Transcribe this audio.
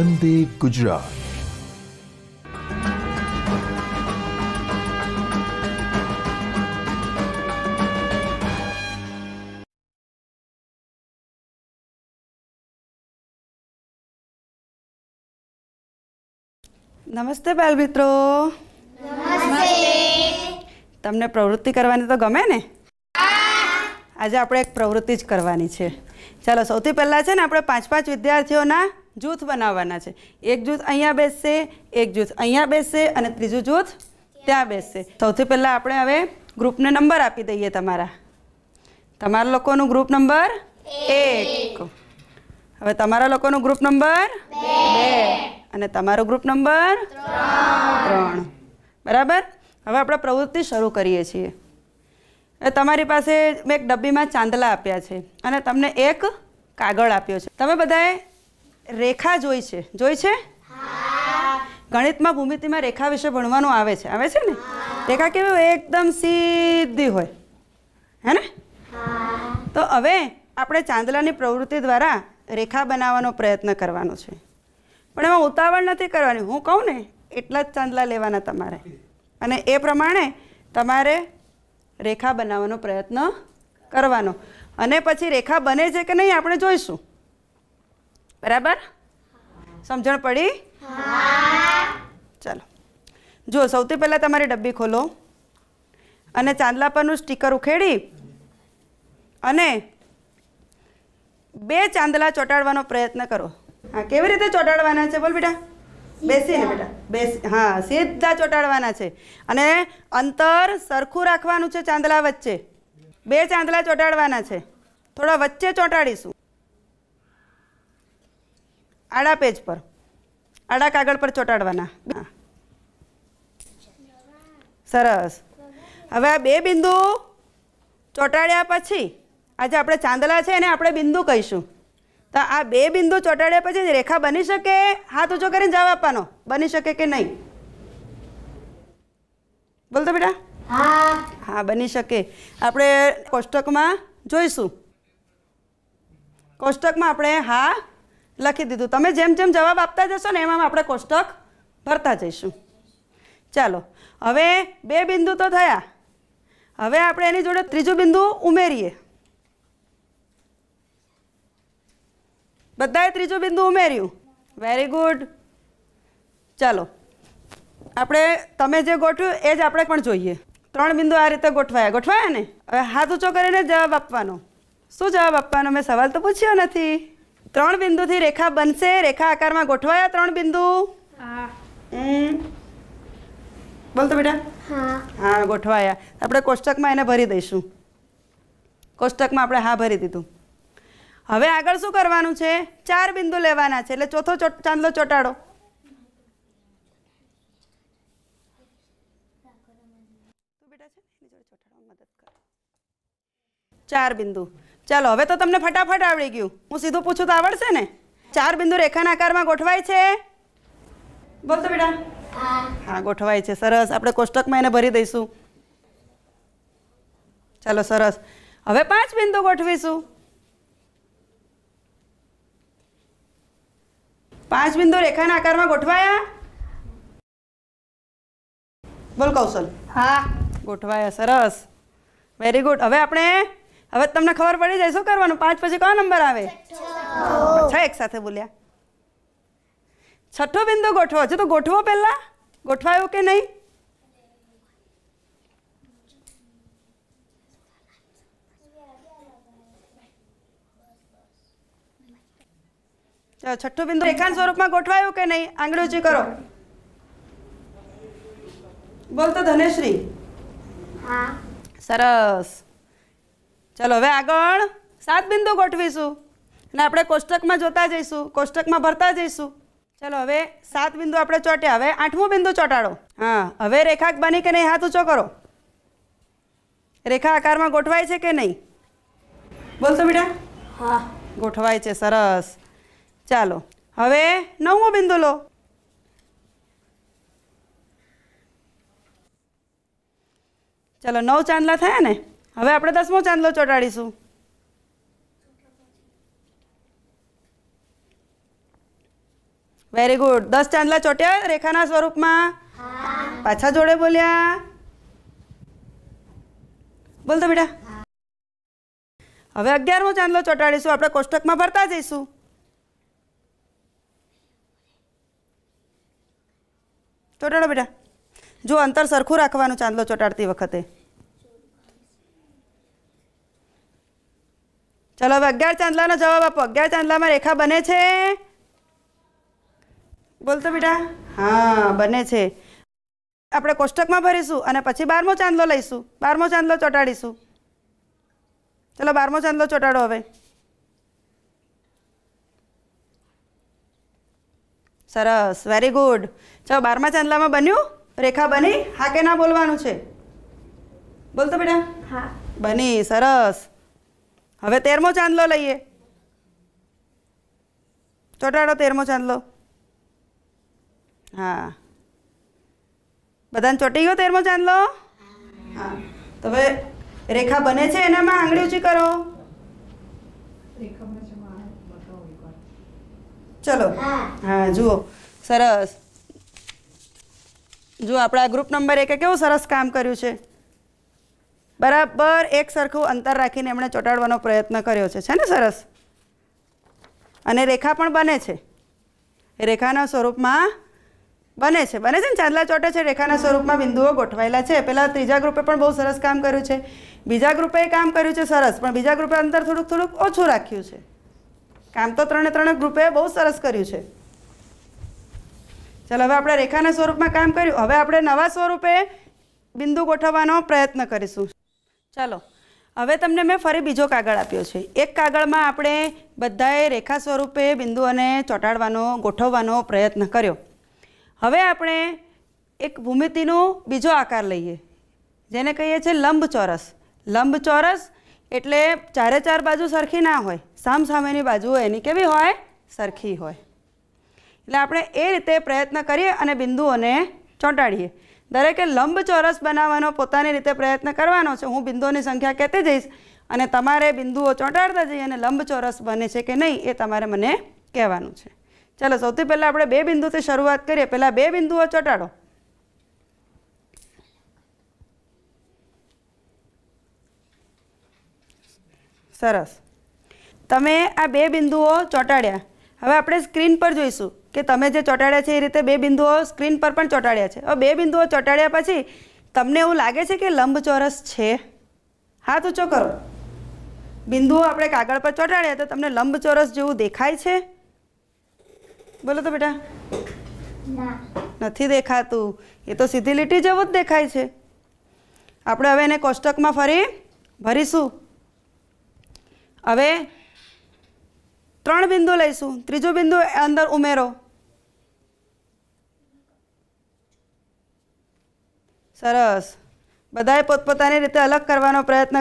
વંદે ગુજરાત નમસ્તે બાલ મિત્રો તમને પ્રવૃત્તિ કરવાની તો ગમે ને આજે આપણે એક પ્રવૃત્તિ જ કરવાની છે ચાલો સૌથી પહેલાં છે ને આપણે પાંચ પાંચ વિદ્યાર્થીઓના જૂથ બનાવવાના છે એક જૂથ અહીંયા બેસશે એક જૂથ અહીંયા બેસશે અને ત્રીજું જૂથ ત્યાં બેસશે સૌથી પહેલાં આપણે હવે ગ્રુપને નંબર આપી દઈએ તમારા તમારા લોકોનું ગ્રુપ નંબર એક હવે તમારા લોકોનું ગ્રુપ નંબર બે અને તમારો ગ્રુપ નંબર ત્રણ બરાબર હવે આપણે પ્રવૃત્તિ શરૂ કરીએ છીએ તમારી પાસે મેં એક ડબ્બીમાં ચાંદલા આપ્યા છે અને તમને એક કાગળ આપ્યો છે તમે બધાએ રેખા જોઈ છે જોઈ છે ગણિતમાં ભૂમિતિમાં રેખા વિશે ભણવાનું આવે છે આવે છે ને રેખા કેવી હોય એકદમ સીધી હોય હે ને તો હવે આપણે ચાંદલાની પ્રવૃત્તિ દ્વારા રેખા બનાવવાનો પ્રયત્ન કરવાનો છે પણ એમાં ઉતાવળ નથી કરવાની હું કહું ને એટલા જ ચાંદલા લેવાના તમારે અને એ પ્રમાણે તમારે રેખા બનાવવાનો પ્રયત્ન કરવાનો અને પછી રેખા બને છે કે નહીં આપણે જોઈશું બરાબર સમજણ પડી ચાલો જો સૌથી પહેલાં તમારી ડબ્બી ખોલો અને ચાંદલા પરનું સ્ટીકર ઉખેડી અને બે ચાંદલા ચોંટાડવાનો પ્રયત્ન કરો હા કેવી રીતે ચોટાડવાના છે બોલ બેટા બેસીને બેટા બેસી હા સીધા ચોંટાડવાના છે અને અંતર સરખું રાખવાનું છે ચાંદલા વચ્ચે બે ચાંદલા ચોંટાડવાના છે થોડા વચ્ચે ચોંટાડીશું આડા પેજ પર આડા કાગળ પર ચોંટાડવાના સરસ હવે આ બે બિંદુ ચોંટાડ્યા પછી આજે આપણે ચાંદલા છે એને આપણે બિંદુ કહીશું તો આ બે બિંદુ ચોટાડ્યા પછી રેખા બની શકે હાથ ઊંચો કરીને જવાબ આપવાનો બની શકે કે નહીં બોલતો બેટા હા બની શકે આપણે કોષ્ટકમાં જોઈશું કોષ્ટકમાં આપણે હા લખી દીધું તમે જેમ જેમ જવાબ આપતા જશો ને એમ આપણે કોષ્ટક ભરતા જઈશું ચાલો હવે બે બિંદુ તો થયા હવે આપણે એની જોડે ત્રીજું બિંદુ ઉમેરીએ બધાએ ત્રીજું બિંદુ ઉમેર્યું વેરી ગુડ ચાલો આપણે તમે જે ગોઠવ્યું એ જ આપણે પણ જોઈએ ત્રણ બિંદુ આ રીતે ગોઠવાયા ગોઠવાયા ને હવે હાથ ઊંચો કરીને જવાબ આપવાનો શું જવાબ આપવાનો મેં સવાલ તો પૂછ્યો નથી ત્રણ બિંદુથી રેખા બનશે રેખા આકારમાં ગોઠવાયા ત્રણ બિંદુ બોલતો બેટા હા ગોઠવાયા આપણે કોષ્ટકમાં એને ભરી દઈશું કોષ્ટકમાં આપણે હા ભરી દીધું હવે આગળ શું કરવાનું છે ચાર બિંદુ લેવાના છે એટલે ચોથો ચાંદલો ચોટાડો ચાર બિંદુ ચાલો હવે તો તમને ફટાફટ આવડી ગયું હું સીધું પૂછું તો આવડશે ને ચાર બિંદુ રેખાના આકારમાં ગોઠવાય છે બોલતો બેટા હા ગોઠવાય છે સરસ આપણે કોષ્ટકમાં એને ભરી દઈશું ચાલો સરસ હવે પાંચ બિંદુ ગોઠવીશું પાંચ બિંદુ રેખાના આકારમાં ગોઠવાયા બોલ કૌશલ હા ગોઠવાયા સરસ વેરી ગુડ હવે આપણે હવે તમને ખબર પડી જાય શું કરવાનું પાંચ પછી કયો નંબર આવે છ એક સાથે બોલ્યા છઠ્ઠો બિંદુ ગોઠવો હજુ તો ગોઠવો પહેલા ગોઠવાયો કે નહીં ચાલો છઠ્ઠું બિંદુ રેખાંશ સ્વરૂપમાં ગોઠવાયું કે નહીં આંગળી ઊંચી કરો બોલતો ધનેશ્રી સરસ ચાલો હવે આગળ સાત બિંદુ ગોઠવીશું અને આપણે કોષ્ટકમાં જોતા જઈશું કોષ્ટકમાં ભરતા જઈશું ચાલો હવે સાત બિંદુ આપણે ચોટ્યા હવે આઠમું બિંદુ ચોટાડો હા હવે રેખા બની કે નહીં હાથ ઊંચો કરો રેખા આકારમાં ગોઠવાય છે કે નહીં બોલતો બેટા હા ગોઠવાય છે સરસ ચાલો હવે નવમું બિંદુ લો ચાલો નવ ચાંદલા થયા ને હવે આપણે દસમો ચાંદલો ચોટાડીશું વેરી ગુડ દસ ચાંદલા ચોટ્યા રેખાના સ્વરૂપમાં પાછા જોડે બોલ્યા બોલતો બેટા હવે અગિયારમો ચાંદલો ચોટાડીશું આપણે કોષ્ટકમાં ભરતા જઈશું ચોટાડો બેટા જો અંતર સરખું રાખવાનું ચાંદલો ચોટાડતી વખતે ચાલો હવે અગિયાર ચાંદલાનો જવાબ આપો અગિયાર ચાંદલામાં રેખા બને છે બોલતો બેટા હા બને છે આપણે કોષ્ટકમાં ભરીશું અને પછી બારમો ચાંદલો લઈશું બારમો ચાંદલો ચોંટાડીશું ચાલો બારમો ચાંદલો ચોટાડો હવે સરસ વેરી ગુડ ચાલો બારમા ચાંદલામાં બન્યું રેખા બની હા કે ના બોલવાનું છે બોલતો બેટા હા બની સરસ હવે તેરમો ચાંદલો લઈએ ચોટાડો તેરમો ચાંદલો હા બધાને ચોટી ગયો તેરમો ચાંદલો હા તો હવે રેખા બને છે એનામાં આંગળી ઊંચી કરો ચલો હા જુઓ સરસ જુઓ આપણા ગ્રુપ નંબર એકે કેવું સરસ કામ કર્યું છે બરાબર એક સરખું અંતર રાખીને એમણે ચોંટાડવાનો પ્રયત્ન કર્યો છે છે ને સરસ અને રેખા પણ બને છે રેખાના સ્વરૂપમાં બને છે બને છે ને ચાંદલા ચોટે છે રેખાના સ્વરૂપમાં બિંદુઓ ગોઠવાયેલા છે પહેલાં ત્રીજા ગ્રુપે પણ બહુ સરસ કામ કર્યું છે બીજા ગ્રુપે કામ કર્યું છે સરસ પણ બીજા ગ્રુપે અંતર થોડુંક થોડુંક ઓછું રાખ્યું છે કામ તો ત્રણે ત્રણે ગ્રુપે બહુ સરસ કર્યું છે ચાલો હવે આપણે રેખાના સ્વરૂપમાં કામ કર્યું હવે આપણે નવા સ્વરૂપે બિંદુ ગોઠવવાનો પ્રયત્ન કરીશું ચાલો હવે તમને મેં ફરી બીજો કાગળ આપ્યો છે એક કાગળમાં આપણે બધાએ રેખા સ્વરૂપે બિંદુઓને ચોંટાડવાનો ગોઠવવાનો પ્રયત્ન કર્યો હવે આપણે એક ભૂમિતિનો બીજો આકાર લઈએ જેને કહીએ છીએ લંબચોરસ લંબચોરસ એટલે ચારે ચાર બાજુ સરખી ના હોય સામસામેની બાજુ એની કેવી હોય સરખી હોય એટલે આપણે એ રીતે પ્રયત્ન કરીએ અને બિંદુઓને ચોંટાડીએ દરેકે લંબ ચોરસ બનાવવાનો પોતાની રીતે પ્રયત્ન કરવાનો છે હું બિંદુઓની સંખ્યા કહેતી જઈશ અને તમારે બિંદુઓ ચોંટાડતા જઈએ અને લંબચોરસ બને છે કે નહીં એ તમારે મને કહેવાનું છે ચાલો સૌથી પહેલાં આપણે બે બિંદુથી શરૂઆત કરીએ પહેલાં બે બિંદુઓ ચોંટાડો સરસ તમે આ બે બિંદુઓ ચોંટાડ્યા હવે આપણે સ્ક્રીન પર જોઈશું કે તમે જે ચોંટાડ્યા છે એ રીતે બે બિંદુઓ સ્ક્રીન પર પણ ચોંટાડ્યા છે હવે બે બિંદુઓ ચોંટાડ્યા પછી તમને એવું લાગે છે કે લંબચોરસ છે હાથ ઊંચો કરો બિંદુઓ આપણે કાગળ પર ચોંટાડ્યા તો તમને લંબચોરસ જેવું દેખાય છે બોલો તો બેટા નથી દેખાતું એ તો સીધી લીટી જેવું જ દેખાય છે આપણે હવે એને કોષ્ટકમાં ફરી ભરીશું હવે ત્રણ બિંદુ લઈશું ત્રીજું બિંદુ અંદર ઉમેરો સરસ બધાએ પોતપોતાની રીતે અલગ કરવાનો પ્રયત્ન